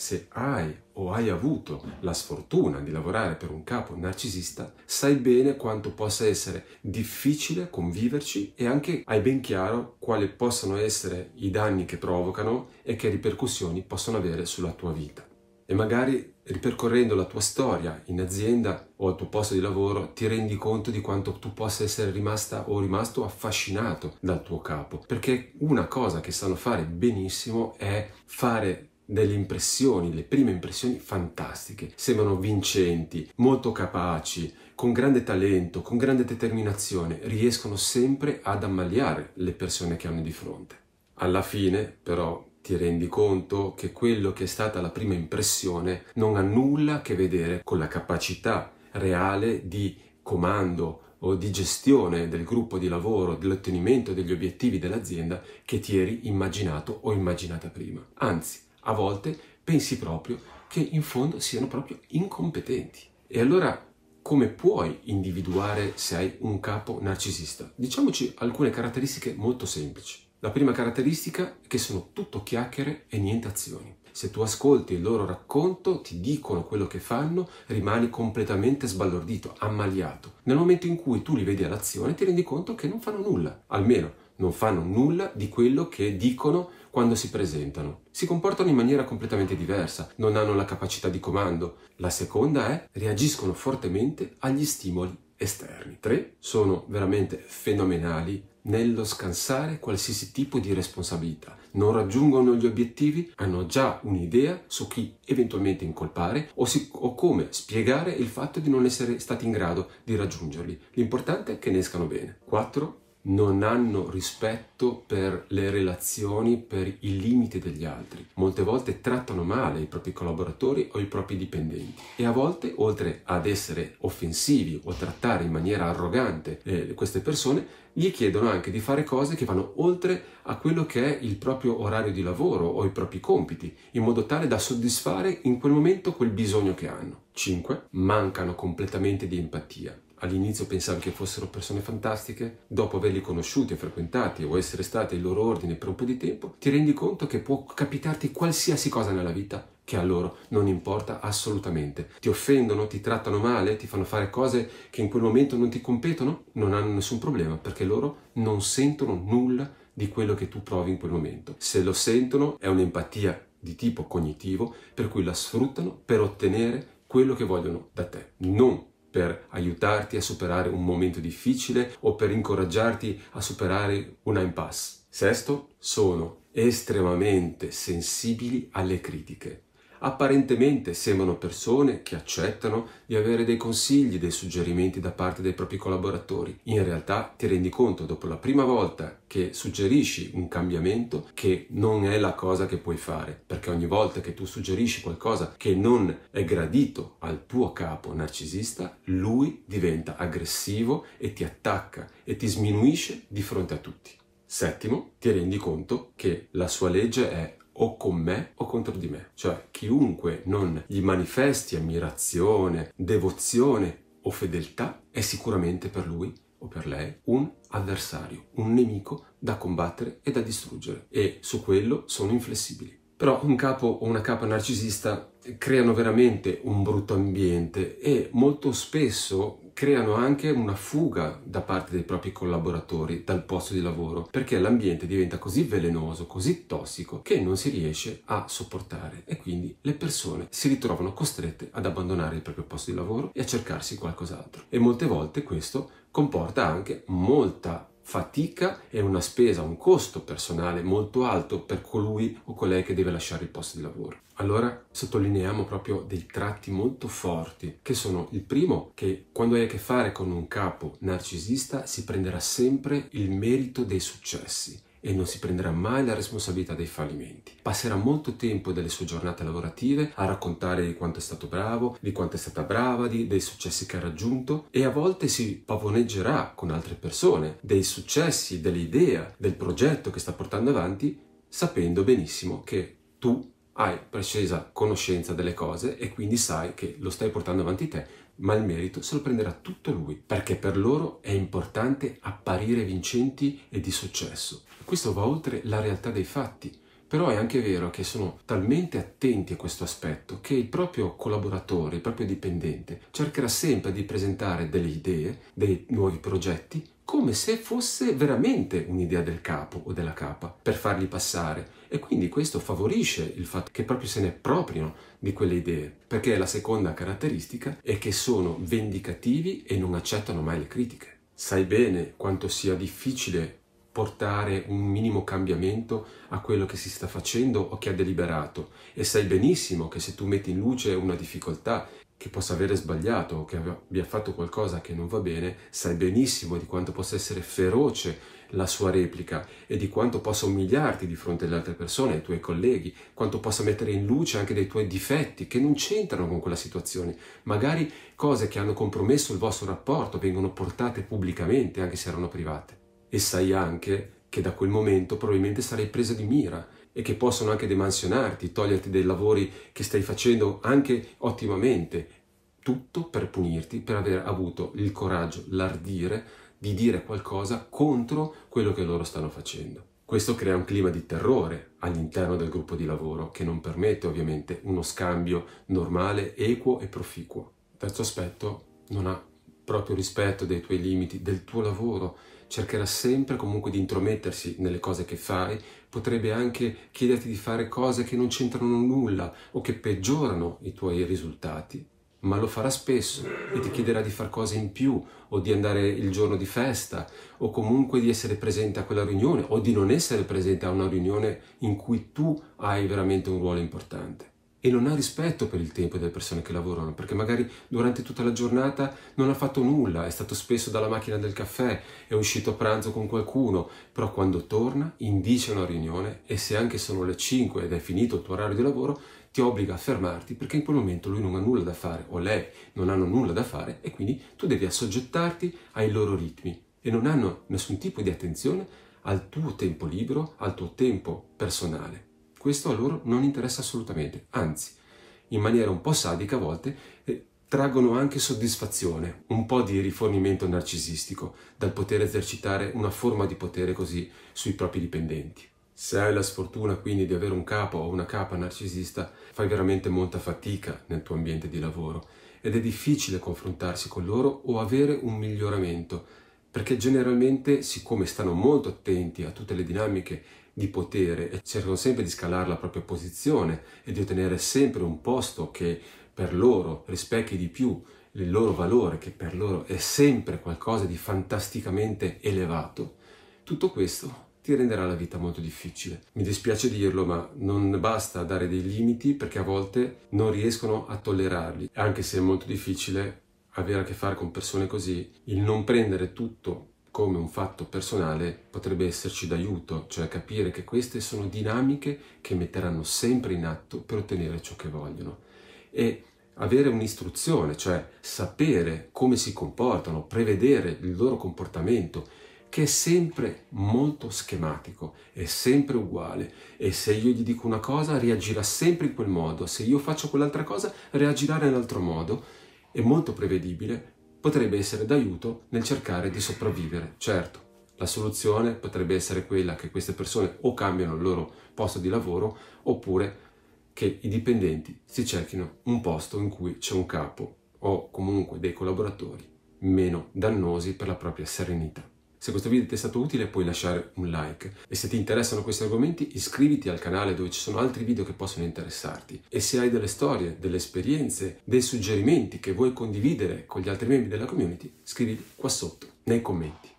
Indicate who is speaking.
Speaker 1: Se hai o hai avuto la sfortuna di lavorare per un capo narcisista, sai bene quanto possa essere difficile conviverci e anche hai ben chiaro quali possano essere i danni che provocano e che ripercussioni possono avere sulla tua vita. E magari ripercorrendo la tua storia in azienda o al tuo posto di lavoro ti rendi conto di quanto tu possa essere rimasta o rimasto affascinato dal tuo capo, perché una cosa che sanno fare benissimo è fare delle impressioni, le prime impressioni fantastiche, sembrano vincenti, molto capaci, con grande talento, con grande determinazione, riescono sempre ad ammaliare le persone che hanno di fronte. Alla fine, però, ti rendi conto che quello che è stata la prima impressione non ha nulla a che vedere con la capacità reale di comando o di gestione del gruppo di lavoro, dell'ottenimento degli obiettivi dell'azienda che ti eri immaginato o immaginata prima. Anzi, a volte pensi proprio che in fondo siano proprio incompetenti. E allora come puoi individuare se hai un capo narcisista? Diciamoci alcune caratteristiche molto semplici. La prima caratteristica è che sono tutto chiacchiere e niente azioni. Se tu ascolti il loro racconto, ti dicono quello che fanno, rimani completamente sbalordito, ammaliato. Nel momento in cui tu li vedi all'azione, ti rendi conto che non fanno nulla, almeno non fanno nulla di quello che dicono quando si presentano. Si comportano in maniera completamente diversa, non hanno la capacità di comando. La seconda è reagiscono fortemente agli stimoli esterni. Tre sono veramente fenomenali nello scansare qualsiasi tipo di responsabilità. Non raggiungono gli obiettivi, hanno già un'idea su chi eventualmente incolpare o, si, o, come spiegare il fatto di non essere stati in grado di raggiungerli. L'importante è che ne escano bene. 4 non hanno rispetto per le relazioni, per i limiti degli altri. Molte volte trattano male i propri collaboratori o i propri dipendenti e a volte, oltre ad essere offensivi o trattare in maniera arrogante eh, queste persone, gli chiedono anche di fare cose che vanno oltre a quello che è il proprio orario di lavoro o i propri compiti, in modo tale da soddisfare in quel momento quel bisogno che hanno. 5. Mancano completamente di empatia. All'inizio pensavi che fossero persone fantastiche, dopo averli conosciuti e frequentati o essere stati il loro ordine per un po' di tempo, ti rendi conto che può capitarti qualsiasi cosa nella vita che a loro non importa assolutamente. Ti offendono, ti trattano male, ti fanno fare cose che in quel momento non ti competono, non hanno nessun problema perché loro non sentono nulla di quello che tu provi in quel momento. Se lo sentono è un'empatia di tipo cognitivo per cui la sfruttano per ottenere quello che vogliono da te. Non per aiutarti a superare un momento difficile o per incoraggiarti a superare una impasse. Sesto, sono estremamente sensibili alle critiche apparentemente sembrano persone che accettano di avere dei consigli, dei suggerimenti da parte dei propri collaboratori. In realtà ti rendi conto dopo la prima volta che suggerisci un cambiamento che non è la cosa che puoi fare, perché ogni volta che tu suggerisci qualcosa che non è gradito al tuo capo narcisista, lui diventa aggressivo e ti attacca e ti sminuisce di fronte a tutti. Settimo, ti rendi conto che la sua legge è o con me o contro di me. Cioè, chiunque non gli manifesti ammirazione, devozione o fedeltà è sicuramente per lui o per lei un avversario, un nemico da combattere e da distruggere. E su quello sono inflessibili. Però un capo o una capa narcisista creano veramente un brutto ambiente e molto spesso creano anche una fuga da parte dei propri collaboratori dal posto di lavoro perché l'ambiente diventa così velenoso, così tossico che non si riesce a sopportare e quindi le persone si ritrovano costrette ad abbandonare il proprio posto di lavoro e a cercarsi qualcos'altro e molte volte questo comporta anche molta fatica e una spesa, un costo personale molto alto per colui o colei che deve lasciare il posto di lavoro. Allora sottolineiamo proprio dei tratti molto forti, che sono il primo che quando hai a che fare con un capo narcisista si prenderà sempre il merito dei successi e non si prenderà mai la responsabilità dei fallimenti. Passerà molto tempo delle sue giornate lavorative a raccontare di quanto è stato bravo, di quanto è stata brava, di, dei successi che ha raggiunto e a volte si pavoneggerà con altre persone dei successi, dell'idea, del progetto che sta portando avanti, sapendo benissimo che tu hai precisa conoscenza delle cose e quindi sai che lo stai portando avanti te, ma il merito se lo prenderà tutto lui, perché per loro è importante apparire vincenti e di successo. Questo va oltre la realtà dei fatti però è anche vero che sono talmente attenti a questo aspetto che il proprio collaboratore, il proprio dipendente, cercherà sempre di presentare delle idee, dei nuovi progetti, come se fosse veramente un'idea del capo o della capa, per farli passare. E quindi questo favorisce il fatto che proprio se ne appropriano di quelle idee, perché la seconda caratteristica è che sono vendicativi e non accettano mai le critiche. Sai bene quanto sia difficile portare un minimo cambiamento a quello che si sta facendo o che ha deliberato e sai benissimo che se tu metti in luce una difficoltà che possa avere sbagliato o che abbia fatto qualcosa che non va bene, sai benissimo di quanto possa essere feroce la sua replica e di quanto possa umiliarti di fronte alle altre persone, ai tuoi colleghi, quanto possa mettere in luce anche dei tuoi difetti che non c'entrano con quella situazione. Magari cose che hanno compromesso il vostro rapporto vengono portate pubblicamente anche se erano private e sai anche che da quel momento probabilmente sarai presa di mira e che possono anche demansionarti, toglierti dei lavori che stai facendo anche ottimamente, tutto per punirti per aver avuto il coraggio, l'ardire di dire qualcosa contro quello che loro stanno facendo. Questo crea un clima di terrore all'interno del gruppo di lavoro che non permette ovviamente uno scambio normale, equo e proficuo. Terzo aspetto, non ha proprio rispetto dei tuoi limiti, del tuo lavoro cercherà sempre comunque di intromettersi nelle cose che fai, potrebbe anche chiederti di fare cose che non c'entrano nulla o che peggiorano i tuoi risultati, ma lo farà spesso e ti chiederà di fare cose in più o di andare il giorno di festa o comunque di essere presente a quella riunione o di non essere presente a una riunione in cui tu hai veramente un ruolo importante e non ha rispetto per il tempo delle persone che lavorano, perché magari durante tutta la giornata non ha fatto nulla, è stato spesso dalla macchina del caffè, è uscito a pranzo con qualcuno, però quando torna indice una riunione e se anche sono le 5 ed è finito il tuo orario di lavoro, ti obbliga a fermarti perché in quel momento lui non ha nulla da fare o lei non hanno nulla da fare e quindi tu devi assoggettarti ai loro ritmi e non hanno nessun tipo di attenzione al tuo tempo libero, al tuo tempo personale. Questo a loro non interessa assolutamente, anzi, in maniera un po' sadica a volte, eh, traggono anche soddisfazione, un po' di rifornimento narcisistico dal poter esercitare una forma di potere così sui propri dipendenti. Se hai la sfortuna quindi di avere un capo o una capa narcisista, fai veramente molta fatica nel tuo ambiente di lavoro ed è difficile confrontarsi con loro o avere un miglioramento, perché generalmente, siccome stanno molto attenti a tutte le dinamiche di potere e cercano sempre di scalare la propria posizione e di ottenere sempre un posto che per loro rispecchi di più il loro valore, che per loro è sempre qualcosa di fantasticamente elevato. Tutto questo ti renderà la vita molto difficile. Mi dispiace dirlo, ma non basta dare dei limiti perché a volte non riescono a tollerarli, anche se è molto difficile avere a che fare con persone così, il non prendere tutto come un fatto personale potrebbe esserci d'aiuto, cioè capire che queste sono dinamiche che metteranno sempre in atto per ottenere ciò che vogliono. E avere un'istruzione, cioè sapere come si comportano, prevedere il loro comportamento, che è sempre molto schematico, è sempre uguale e se io gli dico una cosa reagirà sempre in quel modo, se io faccio quell'altra cosa reagirà in un altro modo, è molto prevedibile, potrebbe essere d'aiuto nel cercare di sopravvivere. Certo, la soluzione potrebbe essere quella che queste persone o cambiano il loro posto di lavoro oppure che i dipendenti si cerchino un posto in cui c'è un capo o comunque dei collaboratori meno dannosi per la propria serenità. Se questo video ti è stato utile puoi lasciare un like e se ti interessano questi argomenti iscriviti al canale dove ci sono altri video che possono interessarti e se hai delle storie, delle esperienze, dei suggerimenti che vuoi condividere con gli altri membri della community scrivili qua sotto nei commenti.